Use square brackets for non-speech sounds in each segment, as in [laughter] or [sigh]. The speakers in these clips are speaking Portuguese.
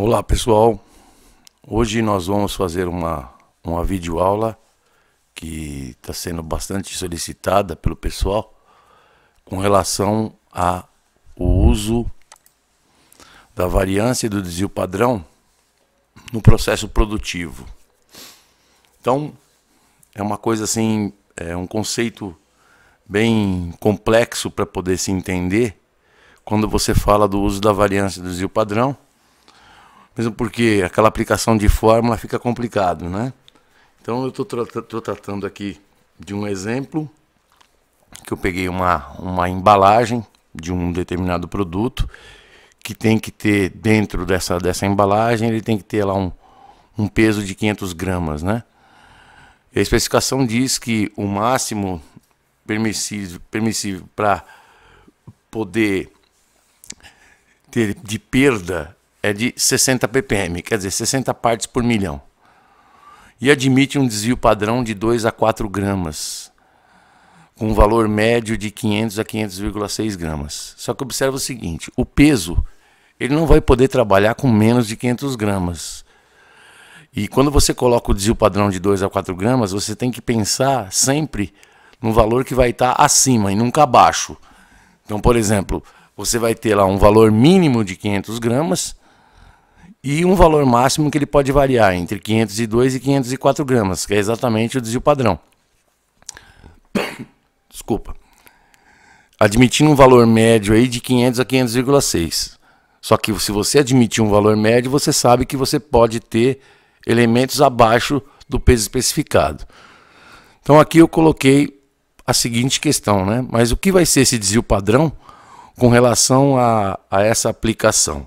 Olá pessoal, hoje nós vamos fazer uma, uma videoaula que está sendo bastante solicitada pelo pessoal com relação ao uso da variância e do desvio padrão no processo produtivo. Então, é uma coisa assim, é um conceito bem complexo para poder se entender quando você fala do uso da variância e do desvio padrão mesmo porque aquela aplicação de fórmula fica complicado, né? Então eu estou tra tratando aqui de um exemplo que eu peguei uma, uma embalagem de um determinado produto que tem que ter dentro dessa, dessa embalagem, ele tem que ter lá um, um peso de 500 gramas, né? E a especificação diz que o máximo permissível, permissível para poder ter de perda é de 60 ppm, quer dizer, 60 partes por milhão. E admite um desvio padrão de 2 a 4 gramas, com um valor médio de 500 a 500,6 gramas. Só que observa o seguinte, o peso ele não vai poder trabalhar com menos de 500 gramas. E quando você coloca o desvio padrão de 2 a 4 gramas, você tem que pensar sempre no valor que vai estar acima e nunca abaixo. Então, por exemplo, você vai ter lá um valor mínimo de 500 gramas e um valor máximo que ele pode variar entre 502 e 504 gramas, que é exatamente o desvio padrão. [coughs] Desculpa. Admitindo um valor médio aí de 500 a 500,6. Só que se você admitir um valor médio, você sabe que você pode ter elementos abaixo do peso especificado. Então aqui eu coloquei a seguinte questão, né? Mas o que vai ser esse desvio padrão com relação a, a essa aplicação?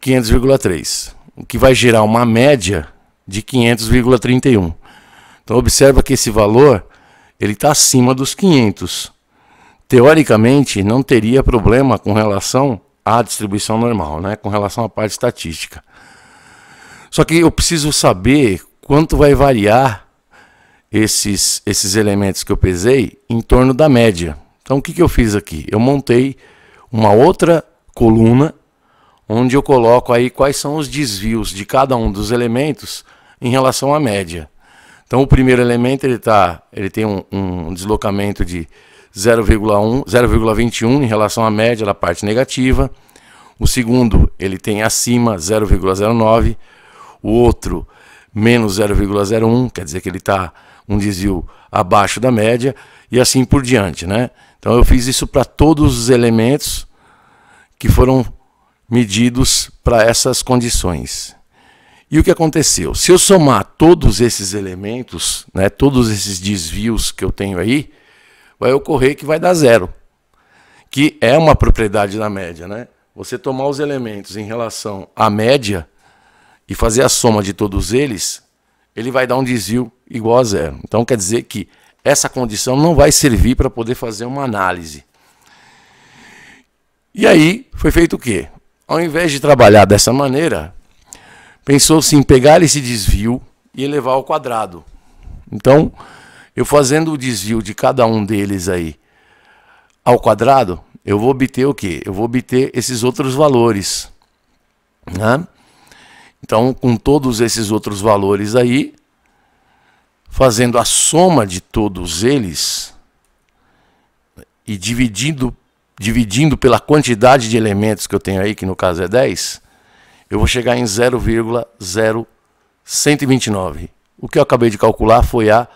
500,3, o que vai gerar uma média de 500,31. Então observa que esse valor ele está acima dos 500. Teoricamente não teria problema com relação à distribuição normal, né? Com relação à parte estatística. Só que eu preciso saber quanto vai variar esses, esses elementos que eu pesei em torno da média. Então o que, que eu fiz aqui? Eu montei uma outra coluna onde eu coloco aí quais são os desvios de cada um dos elementos em relação à média. Então, o primeiro elemento ele tá, ele tem um, um deslocamento de 0,21 em relação à média da parte negativa. O segundo, ele tem acima 0,09. O outro, menos 0,01, quer dizer que ele está um desvio abaixo da média, e assim por diante. Né? Então, eu fiz isso para todos os elementos que foram medidos para essas condições. E o que aconteceu? Se eu somar todos esses elementos, né, todos esses desvios que eu tenho aí, vai ocorrer que vai dar zero, que é uma propriedade da média. Né? Você tomar os elementos em relação à média e fazer a soma de todos eles, ele vai dar um desvio igual a zero. Então quer dizer que essa condição não vai servir para poder fazer uma análise. E aí foi feito o quê? Ao invés de trabalhar dessa maneira, pensou-se em pegar esse desvio e elevar ao quadrado. Então, eu fazendo o desvio de cada um deles aí ao quadrado, eu vou obter o quê? Eu vou obter esses outros valores. Né? Então, com todos esses outros valores aí, fazendo a soma de todos eles e dividindo dividindo pela quantidade de elementos que eu tenho aí, que no caso é 10, eu vou chegar em 0,0129. O que eu acabei de calcular foi a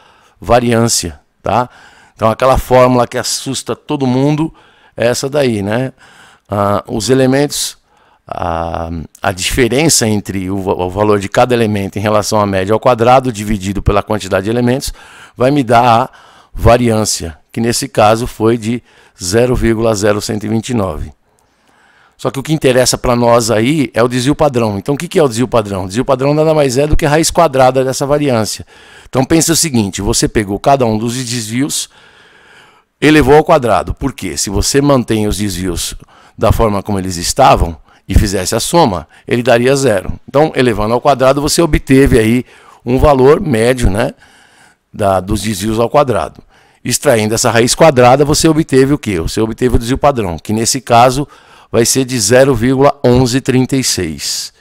variância, tá? Então aquela fórmula que assusta todo mundo é essa daí, né? Ah, os elementos, a, a diferença entre o, o valor de cada elemento em relação à média ao quadrado dividido pela quantidade de elementos vai me dar a variância, que nesse caso foi de 0,0129. Só que o que interessa para nós aí é o desvio padrão. Então, o que é o desvio padrão? O desvio padrão nada mais é do que a raiz quadrada dessa variância. Então, pense o seguinte: você pegou cada um dos desvios, elevou ao quadrado. Por quê? Se você mantém os desvios da forma como eles estavam e fizesse a soma, ele daria zero. Então, elevando ao quadrado, você obteve aí um valor médio né, da, dos desvios ao quadrado. Extraindo essa raiz quadrada, você obteve o que? Você obteve o desvio padrão, que nesse caso vai ser de 0,1136.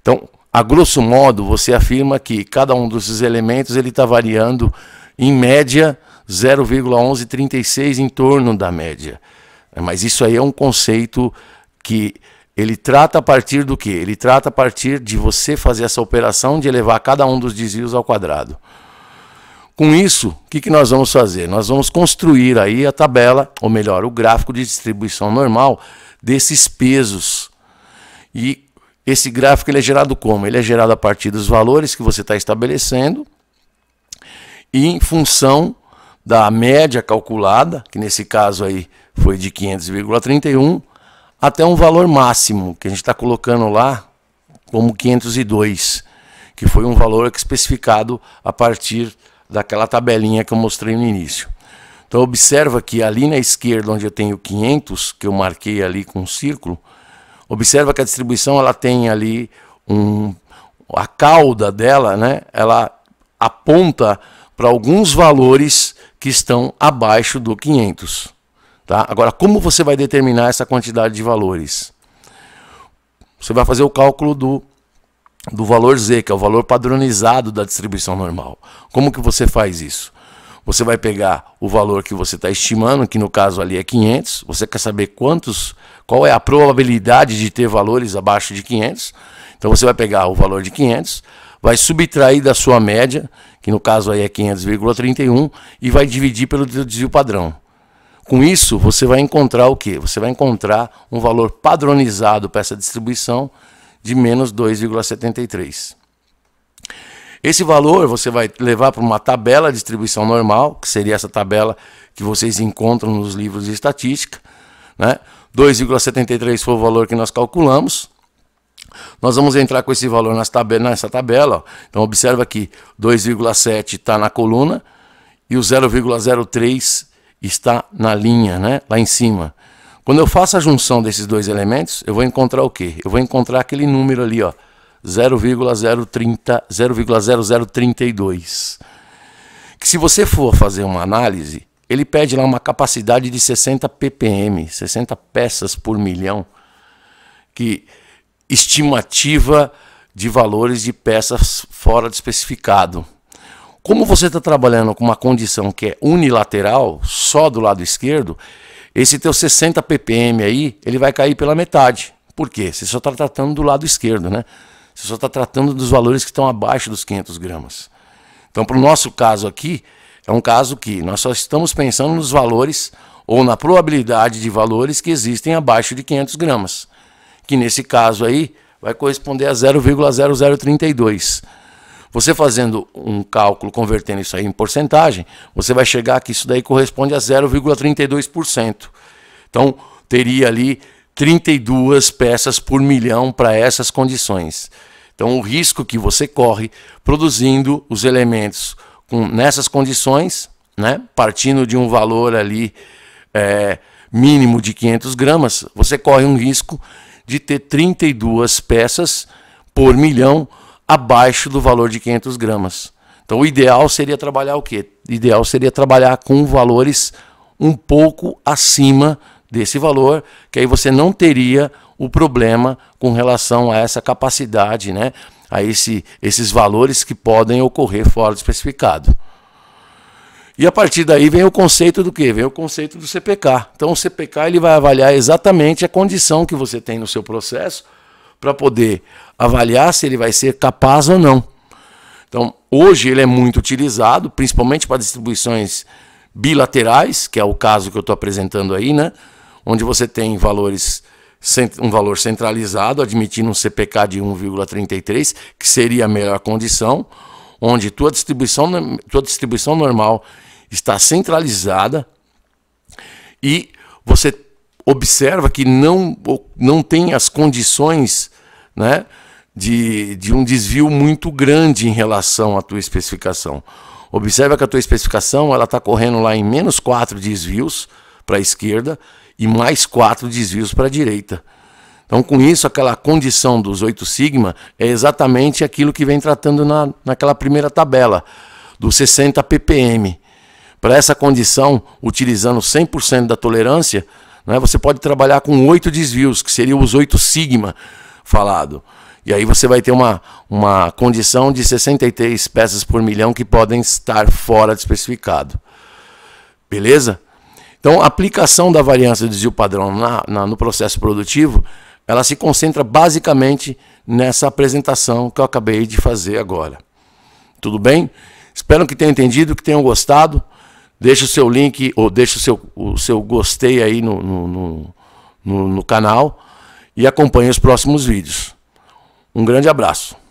Então, a grosso modo, você afirma que cada um desses elementos ele está variando em média 0,1136 em torno da média. Mas isso aí é um conceito que ele trata a partir do que? Ele trata a partir de você fazer essa operação de elevar cada um dos desvios ao quadrado. Com isso, o que, que nós vamos fazer? Nós vamos construir aí a tabela, ou melhor, o gráfico de distribuição normal desses pesos. E esse gráfico ele é gerado como? Ele é gerado a partir dos valores que você está estabelecendo e em função da média calculada, que nesse caso aí foi de 500,31, até um valor máximo que a gente está colocando lá como 502, que foi um valor especificado a partir daquela tabelinha que eu mostrei no início. Então observa que ali na esquerda, onde eu tenho 500, que eu marquei ali com um círculo, observa que a distribuição ela tem ali um a cauda dela, né? Ela aponta para alguns valores que estão abaixo do 500, tá? Agora, como você vai determinar essa quantidade de valores? Você vai fazer o cálculo do do valor Z, que é o valor padronizado da distribuição normal. Como que você faz isso? Você vai pegar o valor que você está estimando, que no caso ali é 500. Você quer saber quantos, qual é a probabilidade de ter valores abaixo de 500. Então você vai pegar o valor de 500, vai subtrair da sua média, que no caso aí é 500,31, e vai dividir pelo desvio padrão. Com isso, você vai encontrar o que? Você vai encontrar um valor padronizado para essa distribuição de menos 2,73. Esse valor você vai levar para uma tabela de distribuição normal, que seria essa tabela que vocês encontram nos livros de estatística. Né? 2,73 foi o valor que nós calculamos. Nós vamos entrar com esse valor nessa tabela. Ó. Então, observa que 2,7 está na coluna e o 0,03 está na linha, né? lá em cima. Quando eu faço a junção desses dois elementos, eu vou encontrar o quê? Eu vou encontrar aquele número ali, ó, 0,0032. Que se você for fazer uma análise, ele pede lá uma capacidade de 60 ppm, 60 peças por milhão, que estimativa de valores de peças fora de especificado. Como você está trabalhando com uma condição que é unilateral, só do lado esquerdo, esse teu 60 ppm aí, ele vai cair pela metade. Por quê? Você só está tratando do lado esquerdo, né? Você só está tratando dos valores que estão abaixo dos 500 gramas. Então, para o nosso caso aqui, é um caso que nós só estamos pensando nos valores ou na probabilidade de valores que existem abaixo de 500 gramas, que nesse caso aí vai corresponder a 0,0032. Você fazendo um cálculo, convertendo isso aí em porcentagem, você vai chegar que isso daí corresponde a 0,32%. Então, teria ali 32 peças por milhão para essas condições. Então, o risco que você corre produzindo os elementos com, nessas condições, né, partindo de um valor ali é, mínimo de 500 gramas, você corre um risco de ter 32 peças por milhão abaixo do valor de 500 gramas. Então o ideal seria trabalhar o quê? O ideal seria trabalhar com valores um pouco acima desse valor, que aí você não teria o problema com relação a essa capacidade, né? a esse, esses valores que podem ocorrer fora do especificado. E a partir daí vem o conceito do que? Vem o conceito do CPK. Então o CPK ele vai avaliar exatamente a condição que você tem no seu processo para poder avaliar se ele vai ser capaz ou não. Então, hoje ele é muito utilizado, principalmente para distribuições bilaterais, que é o caso que eu estou apresentando aí, né? onde você tem valores um valor centralizado, admitindo um CPK de 1,33, que seria a melhor condição, onde tua distribuição, tua distribuição normal está centralizada e você observa que não, não tem as condições né, de, de um desvio muito grande em relação à tua especificação. Observa que a tua especificação ela está correndo lá em menos 4 desvios para a esquerda e mais 4 desvios para a direita. Então, com isso, aquela condição dos 8 sigma é exatamente aquilo que vem tratando na, naquela primeira tabela, do 60 ppm. Para essa condição, utilizando 100% da tolerância, né, você pode trabalhar com 8 desvios, que seriam os 8 sigma falado. E aí você vai ter uma, uma condição de 63 peças por milhão que podem estar fora de especificado. Beleza? Então, a aplicação da variância do desvio padrão na, na, no processo produtivo, ela se concentra basicamente nessa apresentação que eu acabei de fazer agora. Tudo bem? Espero que tenham entendido, que tenham gostado. Deixe o seu link ou deixe o seu, o seu gostei aí no, no, no, no canal e acompanhe os próximos vídeos. Um grande abraço.